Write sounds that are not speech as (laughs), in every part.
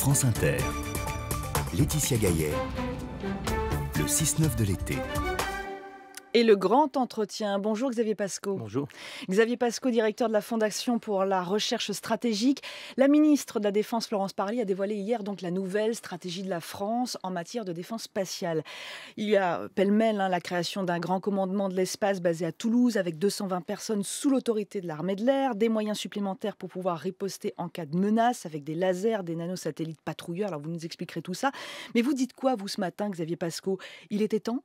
France Inter. Laetitia Gaillet, le 6-9 de l'été et le grand entretien. Bonjour Xavier Pasco. Bonjour. Xavier Pasco, directeur de la Fondation pour la recherche stratégique. La ministre de la Défense, Florence Parly, a dévoilé hier donc la nouvelle stratégie de la France en matière de défense spatiale. Il y a pêle-mêle hein, la création d'un grand commandement de l'espace basé à Toulouse avec 220 personnes sous l'autorité de l'armée de l'air, des moyens supplémentaires pour pouvoir riposter en cas de menace avec des lasers, des nanosatellites patrouilleurs. Alors vous nous expliquerez tout ça. Mais vous dites quoi, vous, ce matin, Xavier Pasco Il était temps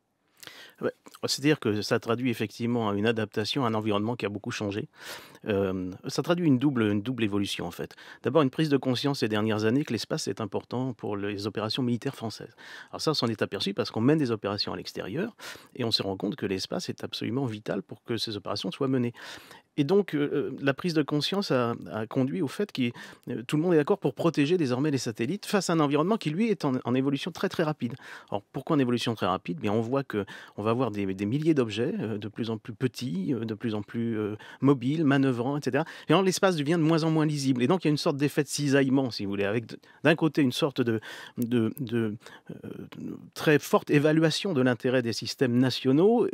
c'est-à-dire que ça traduit effectivement une adaptation à un environnement qui a beaucoup changé. ça traduit une double, une double évolution en fait. D'abord une prise de conscience ces dernières années que l'espace est important pour les opérations militaires françaises. Alors ça, on s'en est aperçu parce qu'on mène des opérations à l'extérieur et on se rend compte que l'espace est absolument vital pour que ces opérations soient menées. Et donc, euh, euh, la prise de conscience a, conduit au fait que euh, tout le monde est d'accord pour protéger désormais les satellites face à un environnement qui, lui, est en, évolution très, très rapide. Alors, pourquoi en évolution très rapide Bien, On voit que on va avoir des, milliers d'objets de plus en plus petits, de plus en plus mobiles, manœuvrants, etc. Et en l'espace devient de moins en moins lisible. Et donc, il y a une sorte d'effet de cisaillement, si vous voulez, avec d'un côté une sorte de, de, de très forte évaluation de l'intérêt des systèmes nationaux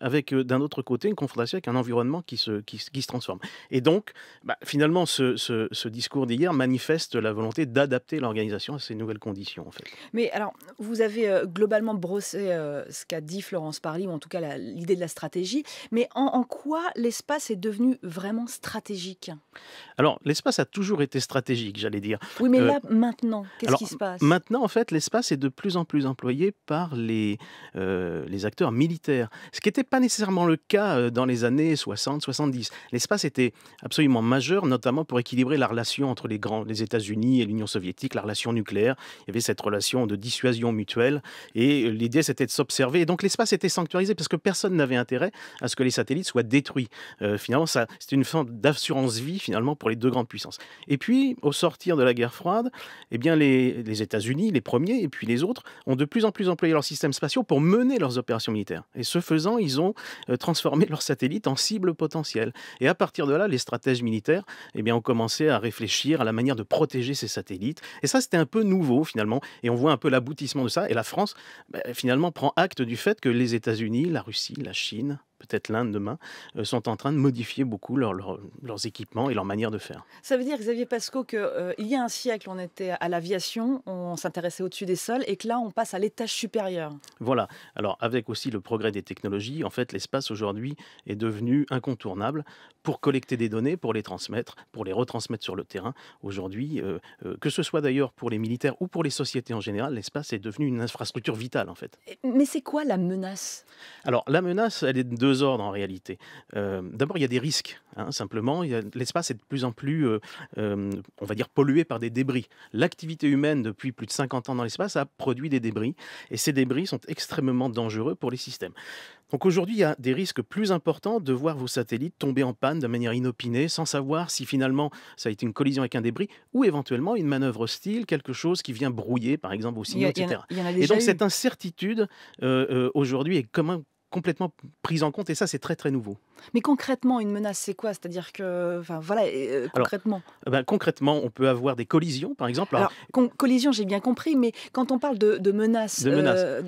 avec d'un autre côté une confrontation avec un environnement qui se, qui, se transforme. Et donc, bah, finalement, ce, ce, discours d'hier manifeste la volonté d'adapter l'organisation à ces nouvelles conditions. En fait. Mais alors, vous avez globalement brossé ce qu'a dit Florence Parly, ou en tout cas l'idée de la stratégie, mais en, quoi l'espace est devenu vraiment stratégique Alors, l'espace a toujours été stratégique, j'allais dire. Oui, mais euh, là, maintenant, qu'est-ce qui se passe Maintenant, en fait, l'espace est de plus en plus employé par les, euh, les acteurs militaires. Ce qui était pas nécessairement le cas euh, dans les années 60-70. L'espace était absolument majeur, notamment pour équilibrer la relation entre les, grands, les États-Unis et l'Union soviétique, la relation nucléaire. Il y avait cette relation de dissuasion mutuelle et euh, l'idée c'était de s'observer. donc l'espace était sanctuarisé parce que personne n'avait intérêt à ce que les satellites soient détruits. Euh, finalement, ça, c'était une forme d'assurance vie finalement pour les deux grandes puissances. Et puis, au sortir de la guerre froide, eh bien les, les États-Unis, les premiers et puis les autres, ont de plus en plus employé leurs systèmes spatiaux pour mener leurs opérations militaires. Et ce faisant, ils ont transformer euh, transformé leurs satellites en cibles potentielles. Et à partir de là, les stratèges militaires eh bien, ont commencé à réfléchir à la manière de protéger ces satellites. Et ça, c'était un peu nouveau finalement. Et on voit un peu l'aboutissement de ça. Et la France, ben, finalement, prend acte du fait que les États-Unis, la Russie, la Chine, peut-être l'Inde demain, euh, sont en train de modifier beaucoup leurs équipements et leur manière de faire. Ça veut dire, Xavier Pascoe, qu'il euh, il y a un siècle, on était à l'aviation, on s'intéressait au-dessus des sols, et que là, on passe à l'étage supérieur. Voilà. Alors, avec aussi le progrès des technologies, en fait, l'espace aujourd'hui est devenu incontournable pour collecter des données, pour les transmettre, pour les retransmettre sur le terrain. Aujourd'hui, euh, euh, que ce soit d'ailleurs pour les militaires ou pour les sociétés en général, l'espace est devenu une infrastructure vitale en fait. Mais c'est quoi la menace Alors la menace, elle est de deux ordres en réalité. Euh, d'abord, il y a des risques. Hein, simplement, l'espace est de plus en plus, on va dire, pollué par des débris. L'activité humaine depuis plus de 50 ans dans l'espace a produit des débris et ces débris sont extrêmement dangereux pour les systèmes. Donc aujourd'hui, il y a des risques plus importants de voir vos satellites tomber en panne de manière inopinée, sans savoir si finalement ça a été une collision avec un débris ou éventuellement une manœuvre hostile, quelque chose qui vient brouiller, par exemple, vos signaux, etc. et donc cette incertitude euh, euh, aujourd'hui est comme complètement prise en compte et ça c'est très très nouveau. Mais concrètement, une menace c'est quoi C'est-à-dire que, enfin voilà, euh, concrètement. Eh ben, concrètement, on peut avoir des collisions par exemple. Alors, collision, j'ai bien compris, mais quand on parle de, de menace, de menace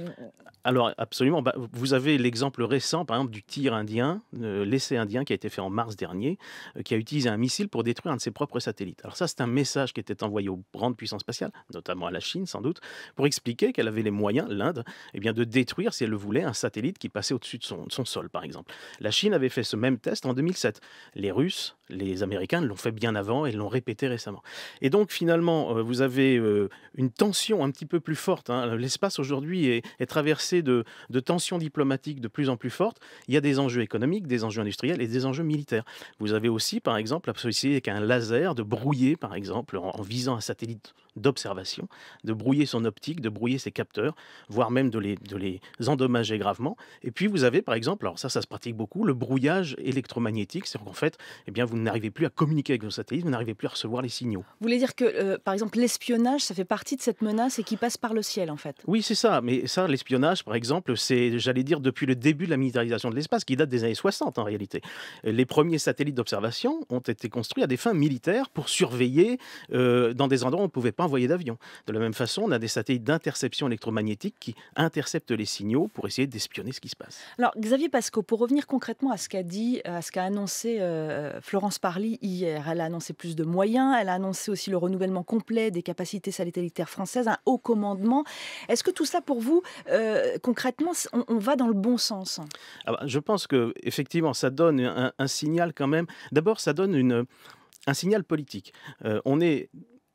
alors absolument, bah, vous avez l'exemple récent par exemple du tir indien, euh, l'essai indien qui a été fait en mars dernier, euh, qui a utilisé un missile pour détruire un de ses propres satellites. Alors ça c'est un message qui était envoyé aux grandes puissances spatiales, notamment à la Chine sans doute, pour expliquer qu'elle avait les moyens, l'Inde, et eh bien, de détruire si elle le voulait un satellite qui passait au-dessus de son, de son sol par exemple. La Chine avait fait ce même test en 2007. Les Russes, les Américains l'ont fait bien avant et l'ont répété récemment. Et donc finalement, euh, vous avez euh, une tension un petit peu plus forte. Hein. L'espace aujourd'hui est, traversé de, tensions diplomatiques de plus en plus fortes. Il y a des enjeux économiques, des enjeux industriels et des enjeux militaires. Vous avez aussi, par exemple, la possibilité avec un laser de brouiller, par exemple, en, visant un satellite d'observation, de brouiller son optique, de brouiller ses capteurs, voire même de les, endommager gravement. Et puis vous avez, par exemple, alors ça, ça se pratique beaucoup, le brouillage électromagnétique, cest à qu'en fait, eh bien, vous n'arrivait plus à communiquer avec nos satellites, vous n'arrivez plus à recevoir les signaux. Vous voulez dire que, euh, par exemple, l'espionnage, ça fait partie de cette menace et qui passe par le ciel, en fait Oui, c'est ça. Mais ça, l'espionnage, par exemple, c'est, j'allais dire, depuis le début de la militarisation de l'espace, qui date des années 60 en réalité. Les premiers satellites d'observation ont été construits à des fins militaires pour surveiller euh, dans des endroits où on ne pouvait pas envoyer d'avion. De la même façon, on a des satellites d'interception électromagnétique qui interceptent les signaux pour essayer d'espionner ce qui se passe. Alors, Xavier Pasco, pour revenir concrètement à ce qu'a dit, à ce qu'a annoncé euh, Florence Florence hier. Elle a annoncé plus de moyens, elle a annoncé aussi le renouvellement complet des capacités satellitaires françaises, un haut commandement. Est-ce que tout ça pour vous, euh, concrètement, on, va dans le bon sens ah ben, Je pense que effectivement, ça donne un, signal quand même. D'abord, ça donne une, un signal politique. Euh, on est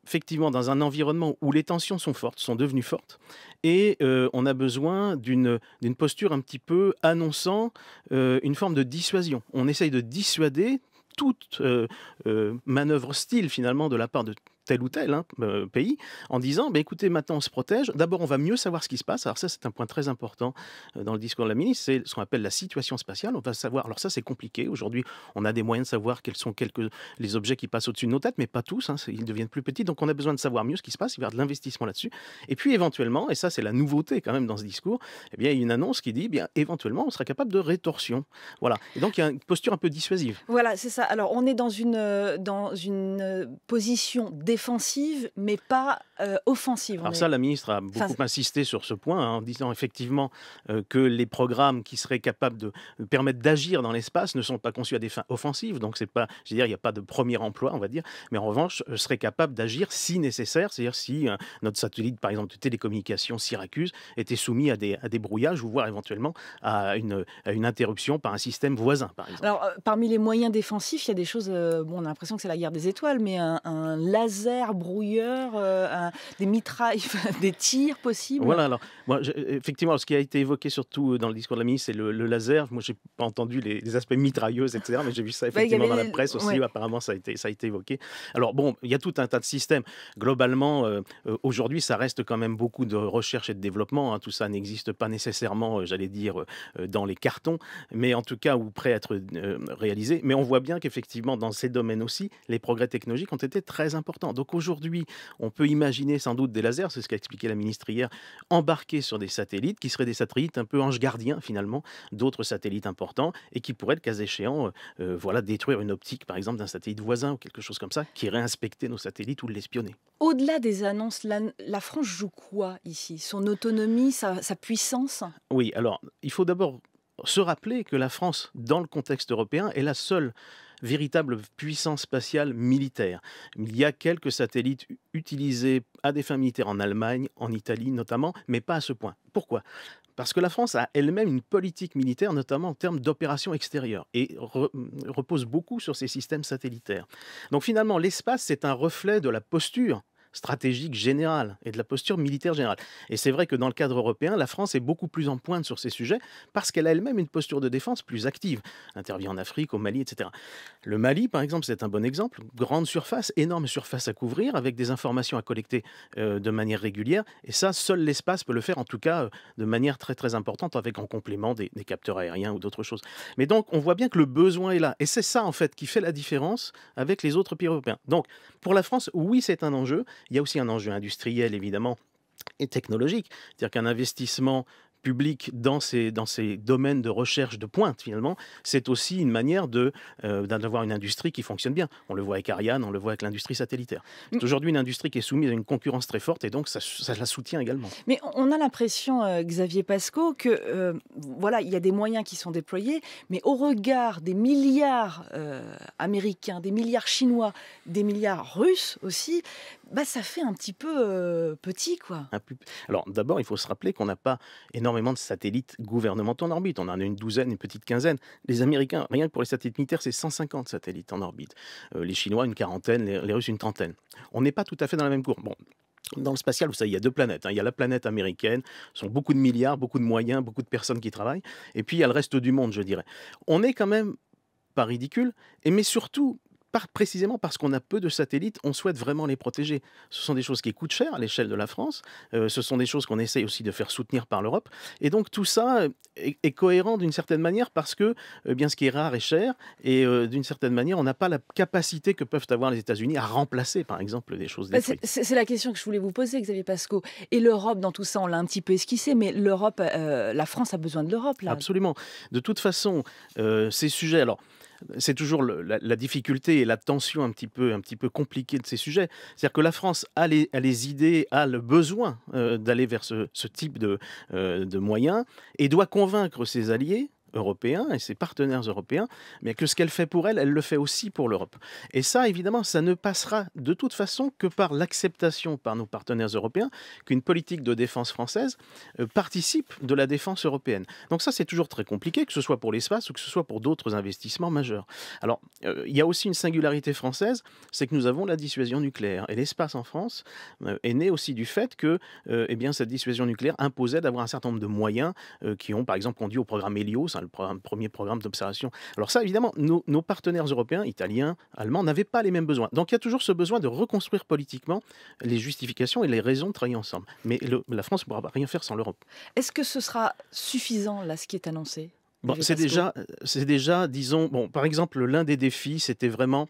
effectivement dans un environnement où les tensions sont fortes, sont devenues fortes, et euh, on a besoin d'une posture un petit peu annonçant une forme de dissuasion. On essaye de dissuader toute euh, euh, manœuvre style finalement de la part de tel ou tel hein, euh, pays, en disant bah, écoutez, maintenant on se protège. D'abord, on va mieux savoir ce qui se passe. Alors, ça, c'est un point très important euh, dans le discours de la ministre c'est ce qu'on appelle la situation spatiale. On va savoir. Alors, ça, c'est compliqué. Aujourd'hui, on a des moyens de savoir quels sont quelques, les objets qui passent au-dessus de nos têtes, mais pas tous. Hein. ils deviennent plus petits. Donc, on a besoin de savoir mieux ce qui se passe. Il va y avoir de l'investissement là-dessus. Et puis, éventuellement, et ça, c'est la nouveauté quand même dans ce discours, eh bien, il y a une annonce qui dit eh bien, éventuellement, on sera capable de rétorsion. Voilà. Et donc, il y a une posture un peu dissuasive. Voilà, c'est ça. Alors, on est dans une, euh, dans une position dé défensive, mais pas euh, offensive. Alors ça, la ministre a beaucoup insisté sur ce point, hein, en disant effectivement euh, que les programmes qui seraient capables de euh, permettre d'agir dans l'espace ne sont pas conçus à des fins offensives, donc c'est pas, dire, il n'y a pas de premier emploi, on va dire, mais en revanche, seraient capables d'agir si nécessaire, c'est-à-dire si notre satellite, par exemple, de télécommunication Syracuse, était soumis à des, brouillages ou voire éventuellement à une, une interruption par un système voisin, par exemple. Alors, parmi les moyens défensifs, il y a des choses, bon, on a l'impression que c'est la guerre des étoiles, mais un laser laser brouilleur, euh, des mitrailles, (laughs) des tirs possibles Voilà, alors, effectivement, ce qui a été évoqué surtout euh, dans le discours de la ministre, c'est le, laser. Moi, je n'ai pas entendu les, aspects mitrailleuses, etc., mais j'ai vu ça bah, effectivement dans la presse aussi, apparemment, ça a, été, évoqué. Alors, bon, il y a tout un tas de systèmes. Globalement, euh, aujourd'hui, ça reste quand même beaucoup de recherche et de développement. Hein. Tout ça n'existe pas nécessairement, j'allais dire, dans les cartons, mais en tout cas, ou prêt à être réalisé. Mais on voit bien qu'effectivement, dans ces domaines aussi, les progrès technologiques ont été très importants. Donc aujourd'hui, on peut imaginer sans doute des lasers, c'est ce qu'a expliqué la ministre hier, embarqués sur des satellites qui seraient des satellites un peu anges gardiens finalement d'autres satellites importants et qui pourraient, cas échéant, euh, euh, voilà, détruire une optique par exemple d'un satellite voisin ou quelque chose comme ça qui irait inspecter nos satellites ou l'espionner. Au-delà des annonces, la, France joue quoi ici Son autonomie, sa puissance Oui, alors il faut d'abord se rappeler que la France, dans le contexte européen, est la seule véritable puissance spatiale militaire. Il y a quelques satellites utilisés à des fins militaires en Allemagne, en Italie notamment, mais pas à ce point. Pourquoi parce que la France a elle-même une politique militaire, notamment en termes d'opérations extérieures, et repose beaucoup sur ces systèmes satellitaires. Donc finalement, l'espace, c'est un reflet de la posture stratégique générale et de la posture militaire générale. Et c'est vrai que dans le cadre européen, la France est beaucoup plus en pointe sur ces sujets parce qu'elle a elle-même une posture de défense plus active. Intervient en Afrique, au Mali, etc. Le Mali, par exemple, c'est un bon exemple. Grande surface, énorme surface à couvrir avec des informations à collecter euh, de manière régulière. Et ça, seul l'espace peut le faire, en tout cas euh, de manière très très importante avec en complément des, des capteurs aériens ou d'autres choses. Mais donc, on voit bien que le besoin est là. Et c'est ça, en fait, qui fait la différence avec les autres pays européens. Donc, pour la France, oui, c'est un enjeu. Il y a aussi un enjeu industriel, évidemment, et technologique. C'est-à-dire qu'un investissement public dans ces, dans ces domaines de recherche de pointe, finalement, c'est aussi une manière de, euh, d'avoir une industrie qui fonctionne bien. On le voit avec Ariane, on le voit avec l'industrie satellitaire. C'est aujourd'hui une industrie qui est soumise à une concurrence très forte et donc ça, la soutient également. Mais on a l'impression, euh, Xavier Pasco, que euh, voilà, il y a des moyens qui sont déployés, mais au regard des milliards américains, des milliards chinois, des milliards russes aussi, bah, ça fait un petit peu euh, petit, quoi. Alors, d'abord, il faut se rappeler qu'on n'a pas énormément de satellites gouvernementaux en orbite. On en a une douzaine, une petite quinzaine. Les Américains, rien que pour les satellites militaires, c'est 150 satellites en orbite. Euh, les Chinois, une quarantaine, les, Russes, une trentaine. On n'est pas tout à fait dans la même courbe. Bon, dans le spatial, vous savez, il y a deux planètes. Hein. Il y a la planète américaine, ce sont beaucoup de milliards, beaucoup de moyens, beaucoup de personnes qui travaillent. Et puis, il y a le reste du monde, je dirais. On est quand même pas ridicule, et mais surtout précisément parce qu'on a peu de satellites, on souhaite vraiment les protéger. Ce sont des choses qui coûtent cher à l'échelle de la France. Euh, ce sont des choses qu'on essaye aussi de faire soutenir par l'Europe. Et donc tout ça euh, est, cohérent d'une certaine manière parce que euh, bien ce qui est rare est cher. Et d'une certaine manière, on n'a pas la capacité que peuvent avoir les États-Unis à remplacer, par exemple, des choses. Bah, c'est la question que je voulais vous poser, Xavier Pasco. Et l'Europe, dans tout ça, on l'a un petit peu esquissé, mais l'Europe, la France a besoin de l'Europe là. Absolument. De toute façon, ces sujets, alors c'est toujours la, difficulté et la tension un petit peu, un petit peu compliquée de ces sujets. C'est-à-dire que la France a les, idées, a le besoin euh, d'aller vers ce, type euh, de moyens et doit convaincre ses alliés européen et ses partenaires européens, mais que ce qu'elle fait pour elle, elle le fait aussi pour l'Europe. Et ça, évidemment, ça ne passera de toute façon que par l'acceptation par nos partenaires européens qu'une politique de défense française euh, participe de la défense européenne. Donc ça, c'est toujours très compliqué, que ce soit pour l'espace ou que ce soit pour d'autres investissements majeurs. Alors, euh, il y a aussi une singularité française, c'est que nous avons la dissuasion nucléaire. Et l'espace en France euh, est né aussi du fait que eh bien, cette dissuasion nucléaire imposait d'avoir un certain nombre de moyens qui ont, par exemple, conduit au programme Helios, hein, le premier programme d'observation. Alors ça, évidemment, nos, partenaires européens, italiens, allemands, n'avaient pas les mêmes besoins. Donc il y a toujours ce besoin de reconstruire politiquement les justifications et les raisons de travailler ensemble. Mais la France ne pourra rien faire sans l'Europe. Est-ce que ce sera suffisant, là, ce qui est annoncé Bon, c'est déjà, c'est déjà, disons, bon, par exemple, l'un des défis, c'était vraiment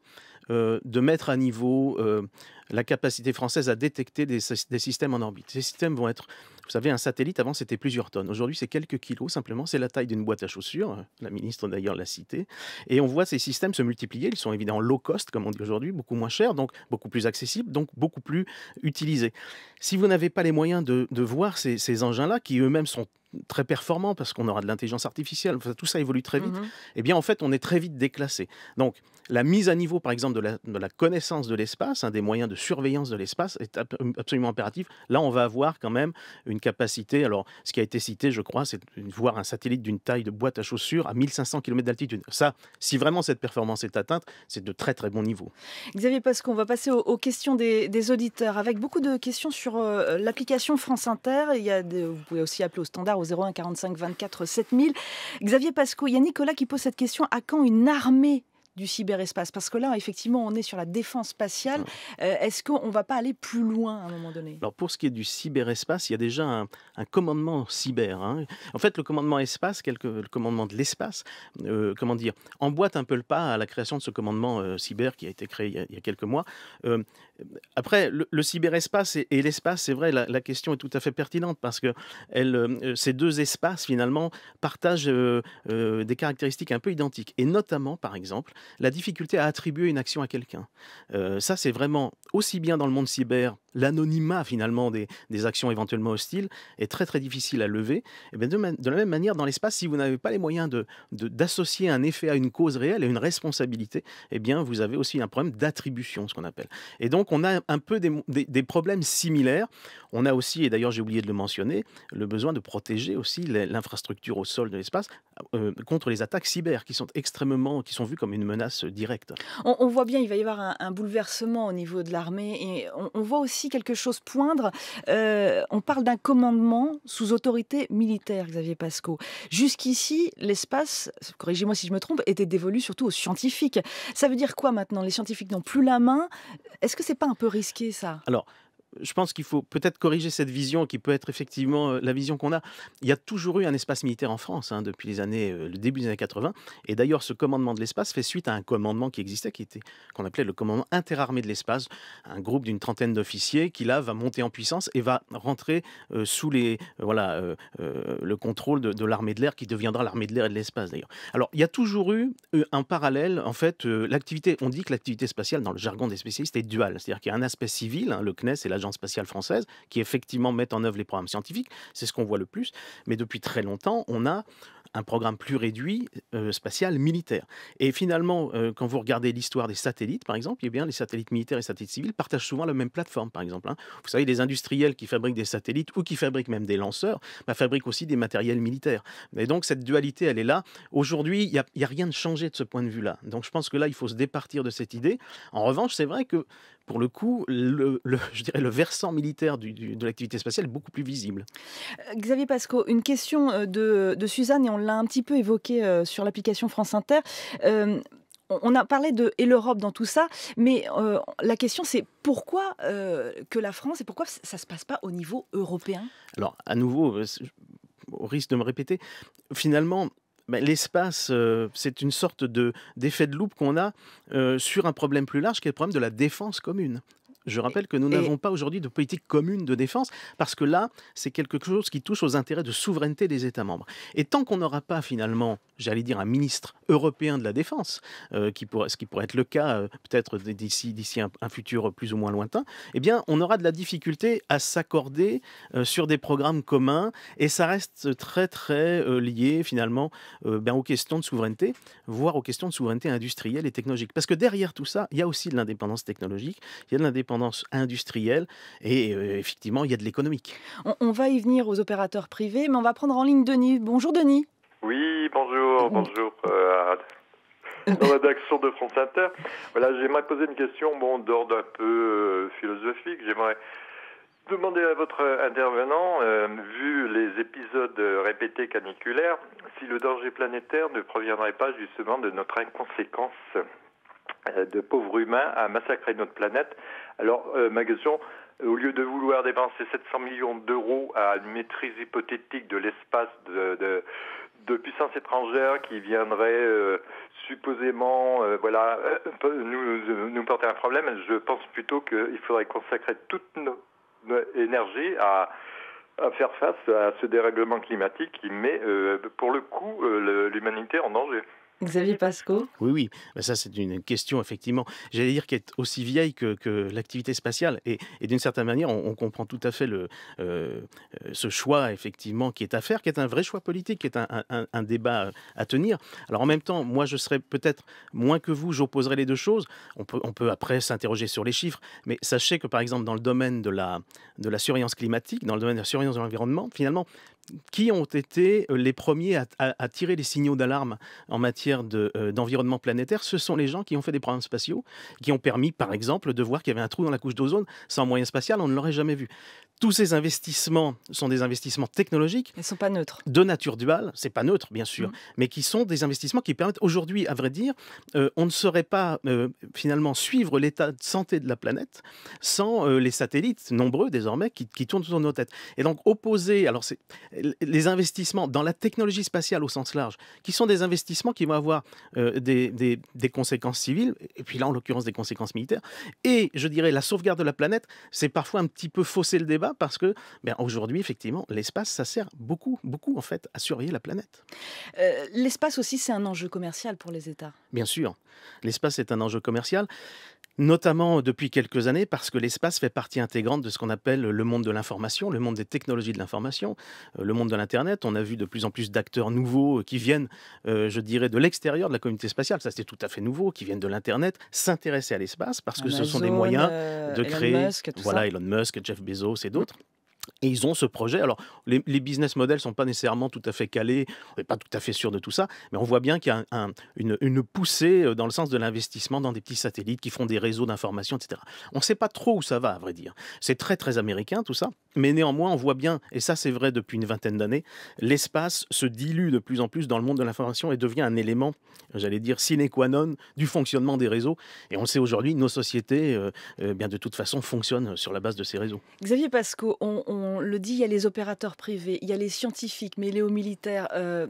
euh, de mettre à niveau euh, la capacité française à détecter des, systèmes en orbite. Ces systèmes vont être, vous savez, un satellite avant c'était plusieurs tonnes. Aujourd'hui c'est quelques kilos simplement, c'est la taille d'une boîte à chaussures. La ministre d'ailleurs l'a cité. Et on voit ces systèmes se multiplier. Ils sont évidemment low cost comme on dit aujourd'hui, beaucoup moins chers, donc beaucoup plus accessibles, donc beaucoup plus utilisés. Si vous n'avez pas les moyens de, voir ces engins-là qui eux-mêmes sont très performant, parce qu'on aura de l'intelligence artificielle, tout ça évolue très mmh vite, et eh bien en fait on est très vite déclassé. Donc la mise à niveau par exemple de la, connaissance de l'espace, des moyens de surveillance de l'espace est euh, absolument impératif. Là on va avoir quand même une capacité, alors ce qui a été cité je crois, c'est voir un satellite d'une taille de boîte à chaussures à 1500 km d'altitude. Ça, si vraiment cette performance est atteinte, c'est de très très bon niveau. Xavier parce on va passer aux, questions des, auditeurs avec beaucoup de questions sur euh, l'application France Inter. Il y a vous pouvez aussi appeler au standard 0145 7000. Xavier Pasco, il y a Nicolas qui pose cette question à quand une armée du cyberespace Parce que là, effectivement, on est sur la défense spatiale. Euh, est-ce qu'on ne va pas aller plus loin à un moment donné Alors pour ce qui est du cyberespace, il y a déjà un, commandement cyber. Hein. En fait, le commandement espace, quelque, le de l'espace, euh, comment dire, emboîte un peu le pas à la création de ce commandement euh, cyber qui a été créé il y a, quelques mois. après, le, cyberespace et, l'espace, c'est vrai, la, question est tout à fait pertinente parce que elle, ces deux espaces, finalement, partagent des caractéristiques un peu identiques. Et notamment, par exemple, la difficulté à attribuer une action à quelqu'un. Euh, ça, c'est vraiment aussi bien dans le monde cyber l'anonymat finalement des, des, actions éventuellement hostiles est très très difficile à lever. Et eh de, la même manière, dans l'espace, si vous n'avez pas les moyens d'associer de, d'associer un effet à une cause réelle et une responsabilité, eh bien vous avez aussi un problème d'attribution, ce qu'on appelle. Et donc on a un peu des, des, problèmes similaires. On a aussi, et d'ailleurs j'ai oublié de le mentionner, le besoin de protéger aussi l'infrastructure au sol de l'espace euh, contre les attaques cyber qui sont extrêmement, qui sont vues comme une menace directe. On, voit bien, il va y avoir un, bouleversement au niveau de l'armée et on voit aussi quelque chose poindre. Euh, on parle d'un commandement sous autorité militaire, Xavier Pasco. Jusqu'ici, l'espace, corrigez-moi si je me trompe, était dévolu surtout aux scientifiques. Ça veut dire quoi maintenant Les scientifiques n'ont plus la main. Est-ce que c'est pas un peu risqué ça Alors, je pense qu'il faut peut-être corriger cette vision qui peut être effectivement euh, la vision qu'on a. Il y a toujours eu un espace militaire en France hein, depuis les années, euh, le début des années 80. Et d'ailleurs, ce commandement de l'espace fait suite à un commandement qui existait, qui était qu'on appelait le commandement interarmé de l'espace, un groupe d'une trentaine d'officiers qui là va monter en puissance et va rentrer euh, sous les voilà le contrôle de, l'armée de l'air qui deviendra l'armée de l'air et de l'espace d'ailleurs. Alors, il y a toujours eu un parallèle en fait l'activité. On dit que l'activité spatiale dans le jargon des spécialistes est duale, c'est-à-dire qu'il y a un aspect civil, hein, le CNES et l'agence spatiale française, qui effectivement mettent en œuvre les programmes scientifiques. C'est ce qu'on voit le plus. Mais depuis très longtemps, on a un programme plus réduit euh, spatial militaire. Et finalement, euh, quand vous regardez l'histoire des satellites, par exemple, et eh bien, les satellites militaires et satellites civils partagent souvent la même plateforme, par exemple. Hein. Vous savez, les industriels qui fabriquent des satellites ou qui fabriquent même des lanceurs bah, fabriquent aussi des matériels militaires. Et donc, cette dualité, elle est là. Aujourd'hui, il n'y a, a, rien de changé de ce point de vue-là. Donc, je pense que là, il faut se départir de cette idée. En revanche, c'est vrai que pour le coup, le, (laughs) je dirais le versant militaire de l'activité spatiale est beaucoup plus visible. Euh, Xavier Pasco, une question euh, de, Suzanne, et on l'a un petit peu évoqué euh, sur l'application France Inter. on a parlé de et l'Europe dans tout ça, mais la question c'est pourquoi que la France et pourquoi ça ne se passe pas au niveau européen Alors à nouveau, au risque de me répéter, finalement l'espace, euh, c'est une sorte de, d'effet de loupe qu'on a euh, sur un problème plus large qui est le problème de la défense commune. Je rappelle que nous n'avons pas aujourd'hui de politique commune de défense, parce que là, c'est quelque chose qui touche aux intérêts de souveraineté des États membres. Et tant qu'on n'aura pas finalement, j'allais dire, un ministre européen de la défense, euh, qui pourrait, ce qui pourrait être le cas euh, peut-être d'ici, un, futur plus ou moins lointain, eh bien, on aura de la difficulté à s'accorder euh, sur des programmes communs, et ça reste très très lié finalement ben, aux questions de souveraineté, voire aux questions de souveraineté industrielle et technologique. Parce que derrière tout ça, il y a aussi de l'indépendance technologique, il y a de l'indépendance industrielle et euh, effectivement, il y a de l'économique. On, va y venir aux opérateurs privés, mais on va prendre en ligne Denis. Bonjour Denis. Oui, bonjour, bonjour euh, à (laughs) la rédaction de France Inter. Voilà, j'aimerais poser une question bon, d'ordre un peu euh, philosophique. J'aimerais demander à votre intervenant, vu les épisodes répétés caniculaires, si le danger planétaire ne proviendrait pas justement de notre inconséquence euh, de pauvres humains à massacrer notre planète. Alors, euh, ma question, euh, au lieu de vouloir dépenser 700 millions d'euros à une maîtrise hypothétique de l'espace de, de, de puissances étrangères qui viendraient supposément voilà, nous, nous porter un problème, je pense plutôt qu'il faudrait consacrer toute notre énergie à faire face à ce dérèglement climatique qui met, pour le coup, l'humanité en danger. Xavier Pasco Oui, oui, bah, ça c'est une question effectivement, j'allais dire qui est aussi vieille que, l'activité spatiale. Et, d'une certaine manière, on, comprend tout à fait le, euh, euh, ce choix effectivement qui est à faire, qui est un vrai choix politique, qui est un, débat euh, à tenir. Alors en même temps, moi je serais peut-être moins que vous, j'opposerai les deux choses. On peut, on peut après s'interroger sur les chiffres, mais sachez que par exemple dans le domaine de la, de la surveillance climatique, dans le domaine de la surveillance de l'environnement, finalement, qui ont été euh, les premiers à, tirer les signaux d'alarme en matière d'environnement de, euh, d'environnement planétaire, ce sont les gens qui ont fait des programmes spatiaux, qui ont permis, par exemple, de voir qu'il y avait un trou dans la couche d'ozone. Sans moyen spatial, on ne l'aurait jamais vu. Tous ces investissements sont des investissements technologiques. Ils ne sont pas neutres. De nature duale, c'est pas neutre, bien sûr, mm. mais qui sont des investissements qui permettent aujourd'hui, à vrai dire, euh, on ne saurait pas finalement suivre l'état de santé de la planète sans les satellites, nombreux désormais, qui, qui tournent autour de nos têtes. Et donc, opposer, alors c'est les investissements dans la technologie spatiale au sens large, qui sont des investissements qui vont avoir euh, des, des, conséquences civiles, et puis là en l'occurrence des conséquences militaires, et je dirais la sauvegarde de la planète, c'est parfois un petit peu fausser le débat parce que ben, aujourd'hui effectivement l'espace ça sert beaucoup, beaucoup en fait à surveiller la planète. Euh, l'espace aussi c'est un enjeu commercial pour les États. Bien sûr, l'espace est un enjeu commercial notamment depuis quelques années parce que l'espace fait partie intégrante de ce qu'on appelle le monde de l'information, le monde des technologies de l'information, euh, le monde de l'Internet. On a vu de plus en plus d'acteurs nouveaux euh, qui viennent, euh, je dirais, de l'extérieur de la communauté spatiale. Ça, c'est tout à fait nouveau, qui viennent de l'Internet, s'intéresser à l'espace parce que ce sont des moyens euh, de créer. voilà, Elon Musk, Jeff Bezos et d'autres. Et ils ont ce projet. Alors, les, business models ne sont pas nécessairement tout à fait calés, on n'est pas tout à fait sûr de tout ça, mais on voit bien qu'il y a une, poussée euh, dans le sens de l'investissement dans des petits satellites qui font des réseaux d'information, etc. On ne sait pas trop où ça va, à vrai dire. C'est très, très américain, tout ça. Mais néanmoins, on voit bien, et ça c'est vrai depuis une vingtaine d'années, l'espace se dilue de plus en plus dans le monde de l'information et devient un élément, j'allais dire, sine qua non du fonctionnement des réseaux. Et on sait aujourd'hui, nos sociétés, euh, euh, bien de toute façon, fonctionnent sur la base de ces réseaux. Xavier Pasco, on on le dit, il y a les opérateurs privés, il y a les scientifiques, mais les militaires. Euh,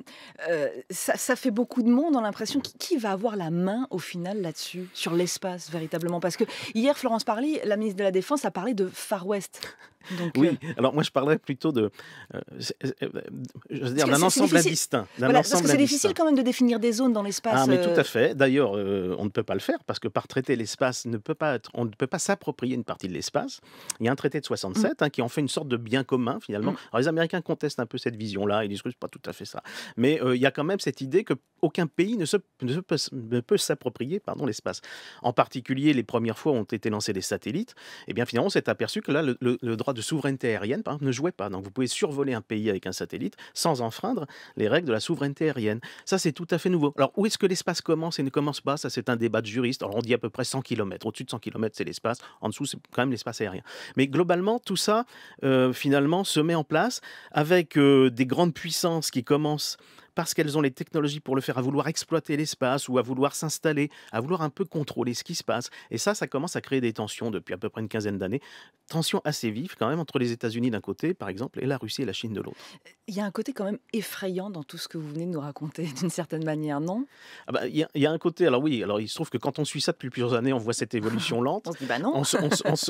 euh, ça, fait beaucoup de monde, on l'impression. Qui, qui, va avoir la main au final là-dessus, sur l'espace véritablement Parce que hier, Florence Parly, la ministre de la Défense, a parlé de Far West oui, euh, alors moi je parlerais plutôt de, euh, euh, je veux dire, d'un ensemble indistinct. parce que c'est difficile quand même de définir des zones dans l'espace. Ah, mais tout à fait. D'ailleurs, on ne peut pas le faire parce que par traité, l'espace ne peut pas être, on ne peut pas s'approprier une partie de l'espace. Il y a un traité de 67 mm. hein, qui en fait une sorte de bien commun finalement. Mm. Alors les Américains contestent un peu cette vision-là, ils disent que pas tout à fait ça. Mais il y a quand même cette idée que aucun pays ne, peut, s'approprier pardon l'espace. En particulier, les premières fois où ont été lancés des satellites, et eh bien finalement, on s'est aperçu que là, le, le, le droit de souveraineté aérienne, ne jouez pas. Donc vous pouvez survoler un pays avec un satellite sans enfreindre les règles de la souveraineté aérienne. Ça, c'est tout à fait nouveau. Alors où est-ce que l'espace commence et ne commence pas Ça, c'est un débat de juristes. Alors on dit à peu près 100 km. Au-dessus de 100 km, c'est l'espace. En dessous, c'est quand même l'espace aérien. Mais globalement, tout ça, euh, finalement, se met en place avec euh, des grandes puissances qui commencent parce qu'elles ont les technologies pour le faire, à vouloir exploiter l'espace ou à vouloir s'installer, à vouloir un peu contrôler ce qui se passe. Et ça, ça commence à créer des tensions depuis à peu près une quinzaine d'années. Tensions assez vives quand même entre les États-Unis d'un côté, par exemple, et la Russie et la Chine de l'autre. Il y a un côté quand même effrayant dans tout ce que vous venez de nous raconter, (laughs) d'une certaine manière, non ah bah, il, y a, un côté, alors oui, alors il se trouve que quand on suit ça depuis plusieurs années, on voit cette évolution (laughs) lente. on se dit bah non. on, se,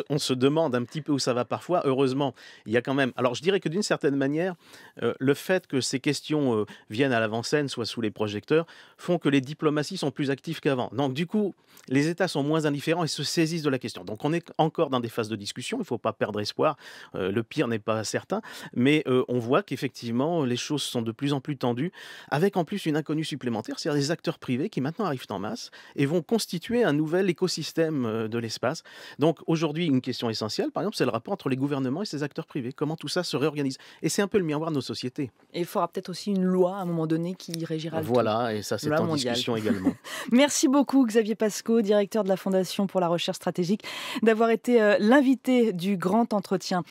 on, se, demande un petit peu où ça va parfois. Heureusement, il y a quand même. Alors je dirais que d'une certaine manière, euh, le fait que ces questions euh, viennent à l'avant-scène, soit sous les projecteurs, font que les diplomaties sont plus actives qu'avant. Donc du coup, les États sont moins indifférents et se saisissent de la question. Donc on est encore dans des phases de discussion, il ne faut pas perdre espoir, euh, le pire n'est pas certain, mais euh, on voit qu'effectivement les choses sont de plus en plus tendues, avec en plus une inconnue supplémentaire, c'est-à-dire des acteurs privés qui maintenant arrivent en masse et vont constituer un nouvel écosystème euh, de l'espace. Donc aujourd'hui, une question essentielle, par exemple, c'est le rapport entre les gouvernements et ces acteurs privés, comment tout ça se réorganise. Et c'est un peu le miroir de nos sociétés. Et il faudra peut-être aussi une loi à un moment donné qui régira Voilà, et ça, c'est en discussion (laughs) également. Merci beaucoup, Xavier Pasco, directeur de la Fondation pour la recherche stratégique, d'avoir été euh, l'invité du grand entretien.